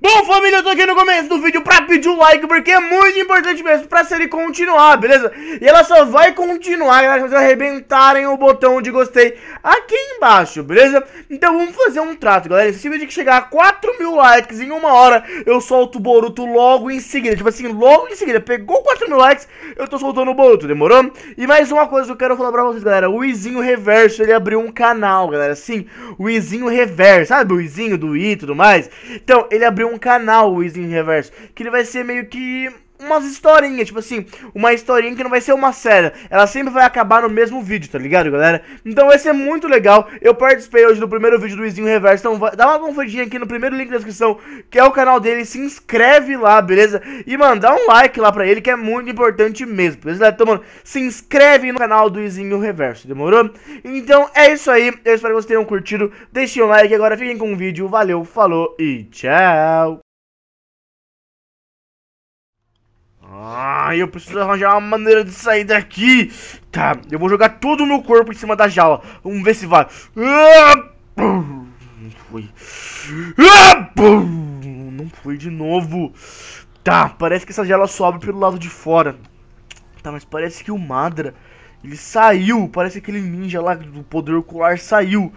Bom, família, eu tô aqui no começo do vídeo pra pedir um like, porque é muito importante mesmo pra série continuar, beleza? E ela só vai continuar, galera, se vocês arrebentarem o botão de gostei aqui embaixo, beleza? Então vamos fazer um trato, galera. Se esse vídeo chegar a 4 mil likes em uma hora, eu solto o Boruto logo em seguida. Tipo assim, logo em seguida, pegou 4 mil likes, eu tô soltando o Boruto, demorou? E mais uma coisa que eu quero falar pra vocês, galera. O Izinho Reverso, ele abriu um canal, galera, sim. O Izinho Reverso, sabe o Izinho do I e tudo mais? Então, ele ele abriu um canal, o Wiz Reverso, que ele vai ser meio que umas historinhas, tipo assim, uma historinha que não vai ser uma série. Ela sempre vai acabar no mesmo vídeo, tá ligado, galera? Então vai ser muito legal. Eu participei hoje do primeiro vídeo do Izinho Reverso, então vai, dá uma conferidinha aqui no primeiro link da descrição, que é o canal dele, se inscreve lá, beleza? E, mano, dá um like lá pra ele, que é muito importante mesmo, beleza? Então, mano, se inscreve no canal do Izinho Reverso, demorou? Então é isso aí, eu espero que vocês tenham curtido, deixem um like agora, fiquem com o vídeo, valeu, falou e tchau! Ah, eu preciso arranjar uma maneira de sair daqui. Tá, eu vou jogar todo no meu corpo em cima da jaula. Vamos ver se vai. Ah, não foi. Ah, não foi de novo. Tá, parece que essa jaula sobe pelo lado de fora. Tá, mas parece que o Madra, ele saiu. Parece aquele ninja lá do poder ocular saiu.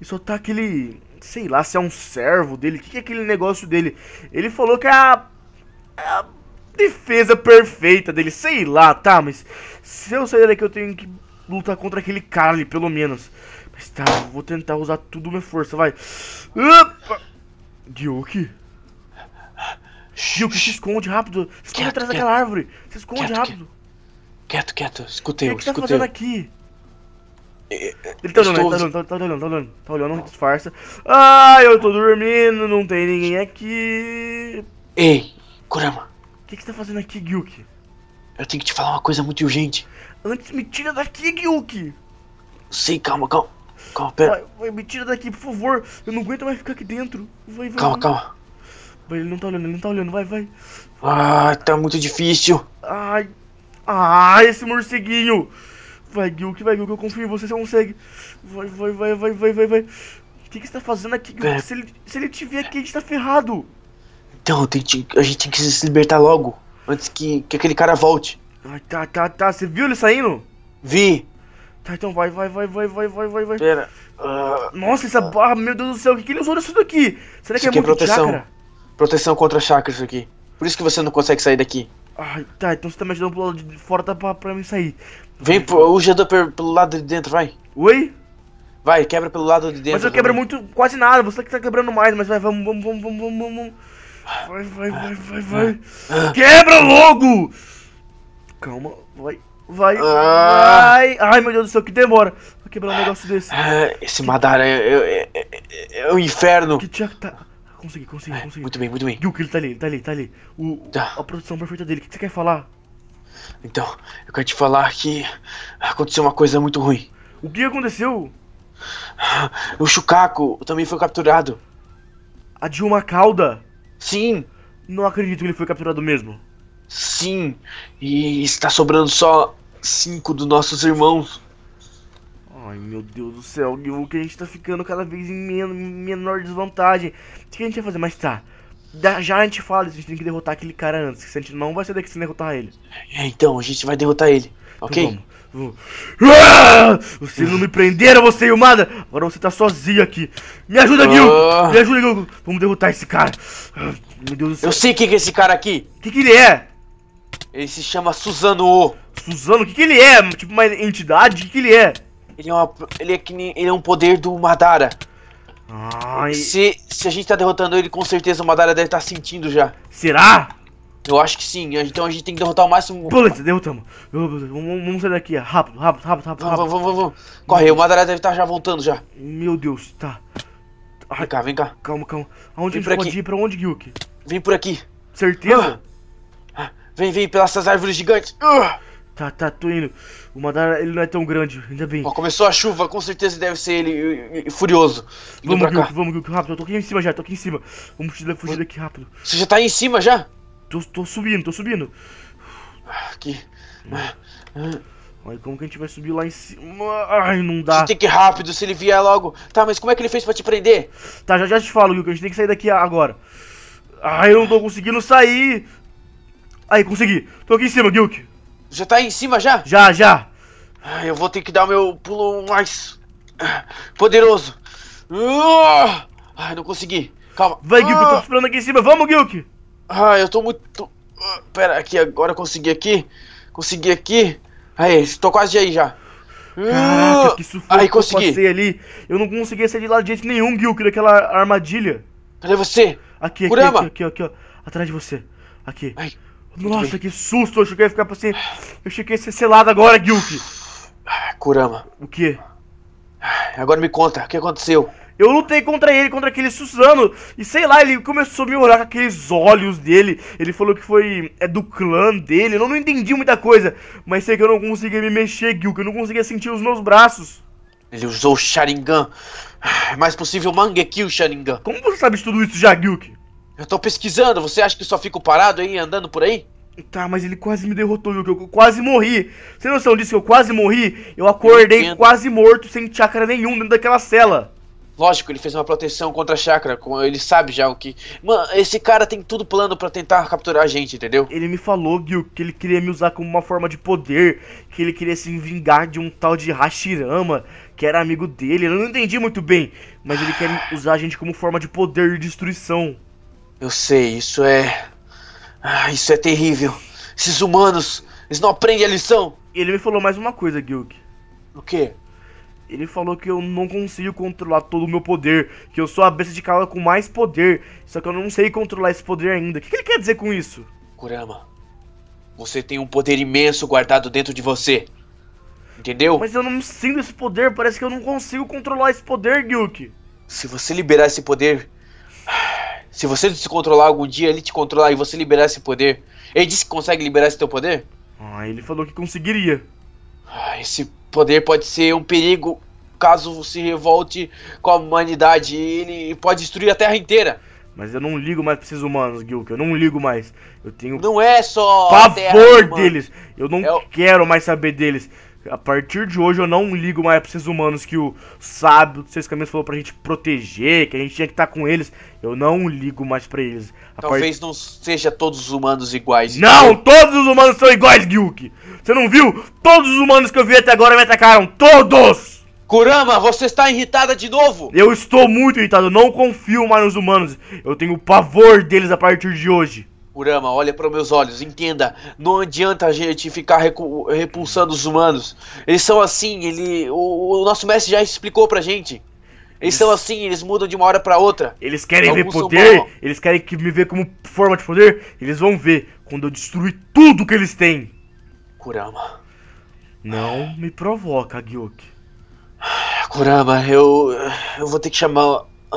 E só tá aquele... Sei lá se é um servo dele. O que, que é aquele negócio dele? Ele falou que é a... É a defesa perfeita dele. Sei lá, tá, mas se eu sair daqui eu tenho que lutar contra aquele cara ali, pelo menos. Mas tá, vou tentar usar tudo minha força, vai. Opa! Dioki? Dioki, se esconde rápido. Se esconde quieto, atrás quieto. daquela árvore. Se esconde quieto, rápido. Quieto, quieto. Escutei, escutei. O que, é tá fazendo aqui? É, é, ele tá olhando, estou... ele tá olhando, tá olhando, tá olhando, tá olhando, não disfarça. Ah, eu tô dormindo, não tem ninguém aqui. Ei, Kurama, que, que você tá fazendo aqui, Gyuki? Eu tenho que te falar uma coisa muito urgente. Antes me tira daqui, Gyuki! Se calma, calma. Calma, pera. Vai, vai, me tira daqui, por favor. Eu não aguento mais ficar aqui dentro. Vai, vai. Calma, vai. calma. Vai, ele não tá olhando, ele não tá olhando, vai, vai. Ah, tá muito difícil. Ai. Ai, esse morceguinho. Vai, Gyuki, vai, Gyuki, eu confio em você, você consegue. Vai, vai, vai, vai, vai, vai, vai. O que, que você tá fazendo aqui, Gyuki? Se ele, se ele te ver aqui, a gente tá ferrado. Então, a gente tem que se libertar logo, antes que, que aquele cara volte. Ah, tá, tá, tá. Você viu ele saindo? Vi. Tá, então vai, vai, vai, vai, vai, vai, vai, vai. Pera. Uh, Nossa, essa uh, barra, meu Deus do céu, o que, que ele usou nisso daqui? Será que é, é muito proteção. Chakra? Proteção contra chakras isso aqui. Por isso que você não consegue sair daqui. Ai, tá, então você tá me ajudando pro lado de fora tá pra, pra mim sair. Vem, pro, o gerador pelo lado de dentro, vai. Oi? Vai, quebra pelo lado de dentro. Mas eu quebro muito, quase nada, você que tá quebrando mais, mas vai, vamos, vamos, vamos, vamos, vamos. Vai, vai, vai, vai, vai. Quebra logo! Calma, vai, vai, ah. vai. Ai, meu Deus do céu, que demora pra quebrar um negócio desse. Ah, esse Madara é, é, é, é um inferno. Que tia tá... Consegui, consegui, consegui. Muito bem, muito bem. Yuki, ele tá ali, ele tá ali, tá ali. O, tá. A produção perfeita dele, o que você quer falar? Então, eu quero te falar que aconteceu uma coisa muito ruim. O que aconteceu? O Chucaco também foi capturado. A de uma cauda? Sim. Não acredito que ele foi capturado mesmo. Sim. E está sobrando só cinco dos nossos irmãos. Ai meu Deus do céu, Gil, que a gente tá ficando cada vez em men menor desvantagem. O que a gente vai fazer? Mas tá. já a gente fala, a gente tem que derrotar aquele cara antes, que a gente não vai ser daqui se derrotar ele. É, então, a gente vai derrotar ele. Então ok? Então, Vocês não me prenderam, você e o Mada! Agora você tá sozinho aqui! Me ajuda, Gil! Ah. Me ajuda, Gil! Vamos derrotar esse cara! Ah, meu Deus do céu! Eu sei quem que é esse cara aqui! O que, que ele é? Ele se chama Suzano O. Suzano, o que, que ele é? Tipo uma entidade? O que, que ele é? Ele é, uma, ele, é que nem, ele é um poder do Madara. Ai. Se, se a gente tá derrotando ele, com certeza o Madara deve estar tá sentindo já. Será? Eu acho que sim, então a gente tem que derrotar o máximo. Beleza, então, derrotamos. Vamos sair daqui, rápido, rápido, rápido, rápido. Vamos, vamos, vamos. vamos. Corre, o Madara deve estar já voltando já. Meu Deus, tá. Ai, vem cá, vem cá. Calma, calma. Aonde vem a gente pode aqui. ir? Pra onde, Gilk? Vem por aqui. Certeza? Ah. Vem, vem, pelas árvores gigantes. Ah. Tá, tá, tô indo. O Madara, ele não é tão grande, ainda bem. Ó, começou a chuva, com certeza deve ser ele furioso. Indo vamos, Gilk, vamos, Gilk, rápido. Eu tô aqui em cima já, tô aqui em cima. Vamos fugir daqui rápido. Você já tá aí em cima já? Tô, tô subindo, tô subindo. Aqui. como que a gente vai subir lá em cima? Ai, não dá. A gente tem que ir rápido, se ele vier logo. Tá, mas como é que ele fez pra te prender? Tá, já, já te falo, Gil, que a gente tem que sair daqui agora. Ai, eu não tô conseguindo sair. Aí, consegui. Tô aqui em cima, Gilk. Já tá aí em cima já? Já, já. Ai, eu vou ter que dar o meu pulo mais poderoso. Ai, não consegui. Calma. Vai, Gilk, eu tô ah! te esperando aqui em cima. Vamos, Gilk. Ah, eu tô muito... Ah, pera, aqui, agora eu consegui aqui. Consegui aqui. Aí, tô quase aí já. Caraca, ah, que sufoco aí, consegui. eu passei ali. Eu não consegui sair de lá de jeito nenhum, Gilker, daquela armadilha. Cadê você? Aqui, aqui, aqui, aqui, aqui, ó. Atrás de você. Aqui. Ai, Nossa, que susto. Eu cheguei a ficar assim... Eu cheguei a ser selado agora, Gilker. Ah, Kurama. O quê? Agora me conta, o que aconteceu? Eu lutei contra ele, contra aquele Susano. E sei lá, ele começou a me olhar com aqueles olhos dele. Ele falou que foi. É do clã dele. Eu não, entendi muita coisa. Mas sei que eu não conseguia me mexer, Gil. Que eu não conseguia sentir os meus braços. Ele usou o Sharingan. Ah, é mais possível Mangekyo Sharingan. Como você sabe de tudo isso já, Gilk? Eu tô pesquisando. Você acha que só fico parado aí, andando por aí? Tá, mas ele quase me derrotou, Gilk. Eu quase morri. Você tem noção disso? Eu quase morri. Eu acordei eu quase morto, sem chácara nenhum, dentro daquela cela. Lógico, ele fez uma proteção contra a chakra, ele sabe já o que. Mano, esse cara tem tudo plano para tentar capturar a gente, entendeu? Ele me falou, Gil, que ele queria me usar como uma forma de poder, que ele queria se vingar de um tal de Hashirama, que era amigo dele. Eu não entendi muito bem, mas ele quer usar a gente como forma de poder e destruição. Eu sei, isso é. Ah, isso é terrível. Esses humanos, eles não aprendem a lição. E ele me falou mais uma coisa, Gil. O quê? Ele falou que eu não consigo controlar todo o meu poder, que eu sou a besta de cala com mais poder, só que eu não sei controlar esse poder ainda. O que, que ele quer dizer com isso? Kurama, você tem um poder imenso guardado dentro de você. Entendeu? Mas eu não sinto esse poder, parece que eu não consigo controlar esse poder, Gyuki. Se você liberar esse poder. Se você se controlar algum dia, ele te controlar e você liberar esse poder. Ele disse que consegue liberar esse teu poder? Ah, ele falou que conseguiria. Ah, esse poder pode ser um perigo caso se revolte com a humanidade. ele pode destruir a Terra inteira. Mas eu não ligo mais pra esses humanos, Gilk. Eu não ligo mais. Eu tenho. Não é só. Pavor terra, deles! Eu não é o... quero mais saber deles. A partir de hoje eu não ligo mais pra esses humanos que o sábio dos seis caminhos falou pra gente proteger, que a gente tinha que estar tá com eles. Eu não ligo mais pra eles. A Talvez não seja todos os humanos iguais. Não, todos os humanos são iguais, Gilk! Você não viu? Todos os humanos que eu vi até agora me atacaram! Todos! Kurama, você está irritada de novo? Eu estou muito irritado, eu não confio mais nos humanos. Eu tenho pavor deles a partir de hoje. Urama, olha para meus olhos, entenda, não adianta a gente ficar repulsando os humanos. Eles são assim, ele, o, o nosso mestre já explicou pra gente. Eles são assim, eles mudam de uma hora para outra. Eles querem Alguns ver poder, eles querem que me ver como forma de poder, eles vão ver quando eu destruir tudo que eles têm. Kurama. Não me provoca, Gyuki. Kurama, eu eu vou ter que chamar ah,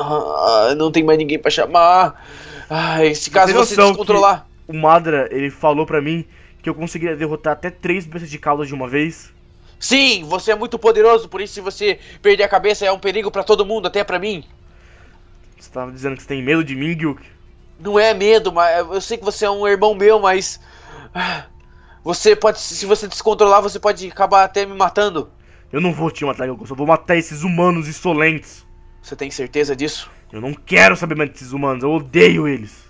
ah não tem mais ninguém para chamar. Ai, ah, se caso você se descontrolar. O Madra, ele falou para mim que eu conseguiria derrotar até três bestas de cauda de uma vez. Sim, você é muito poderoso, por isso se você perder a cabeça é um perigo para todo mundo, até para mim. Você tava dizendo que você tem medo de mim, Gilk? Não é medo, mas eu sei que você é um irmão meu, mas ah, você pode, se você descontrolar, você pode acabar até me matando. Eu não vou te matar, Gil. eu só vou matar esses humanos insolentes. Você tem certeza disso? Eu não quero saber mais desses humanos, eu odeio eles.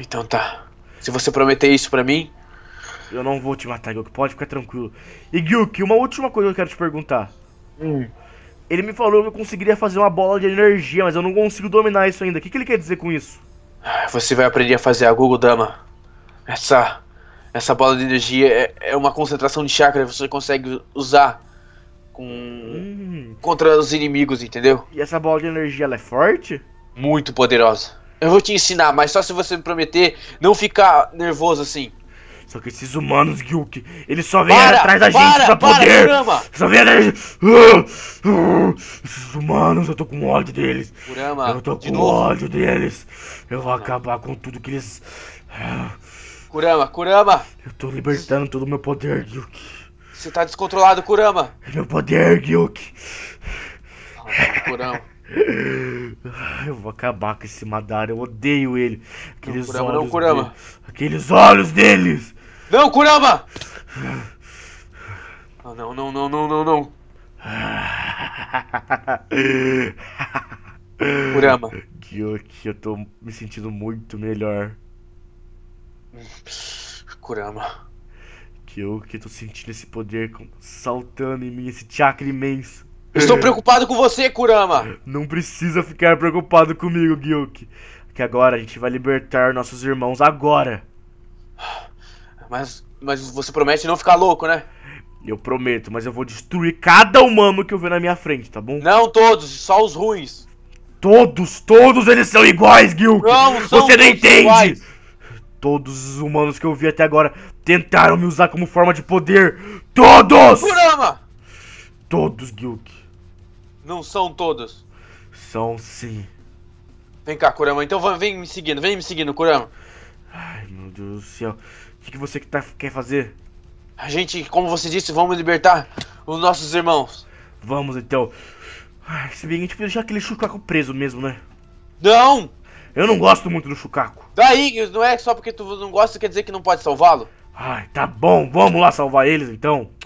Então tá. Se você prometer isso para mim. Eu não vou te matar, Gyuk, pode ficar tranquilo. E Gyuk, uma última coisa que eu quero te perguntar. Hum. Ele me falou que eu conseguiria fazer uma bola de energia, mas eu não consigo dominar isso ainda. O que, que ele quer dizer com isso? Você vai aprender a fazer a Google Dama. Essa. Essa bola de energia é, é uma concentração de chakra que você consegue usar com. Hum contra os inimigos, entendeu? E essa bola de energia ela é forte? Muito poderosa. Eu vou te ensinar, mas só se você me prometer não ficar nervoso assim. Só que esses humanos, Gilk, eles só vêm atrás da para, gente pra para, poder. Só vêm atrás. Uh, uh, esses humanos, eu tô com ódio deles. Kurama, eu tô com novo. ódio deles. Eu vou acabar com tudo que eles. Kurama, Kurama! Eu tô libertando todo o meu poder, Gilk. Você tá descontrolado, Kurama. Meu poder, Gyuki. Ah, Kurama. Ah, eu vou acabar com esse Madara, eu odeio ele. Aqueles não, Kurama, olhos não, Kurama. Dele. Aqueles olhos deles. Não, Kurama! Ah, não, não, não, não, não, não. Kurama. Gyuki, eu tô me sentindo muito melhor. Kurama que eu que tô sentindo esse poder como saltando em mim, esse chakra imenso. Estou preocupado com você, Kurama! Não precisa ficar preocupado comigo, Gyuki. Que agora a gente vai libertar nossos irmãos agora. Mas, mas você promete não ficar louco, né? Eu prometo, mas eu vou destruir cada humano que eu ver na minha frente, tá bom? Não todos, só os ruins. Todos, todos eles são iguais, Gil. Você não entende. Iguais. Todos os humanos que eu vi até agora Tentaram me usar como forma de poder. Todos! Kurama! Todos, Gilk. Não são todos. São sim. Vem cá, Kurama. Então vem me seguindo. Vem me seguindo, Kurama. Ai, meu Deus do céu. O que, você que tá, quer fazer? A gente, como você disse, vamos libertar os nossos irmãos. Vamos, então. Ai, se bem que a gente podia deixar aquele Chucaco preso mesmo, né? Não! Eu não gosto muito do Chucaco. Daí, não é só porque tu não gosta, quer dizer que não pode salvá-lo? Ai, tá bom, vamos lá salvar eles então.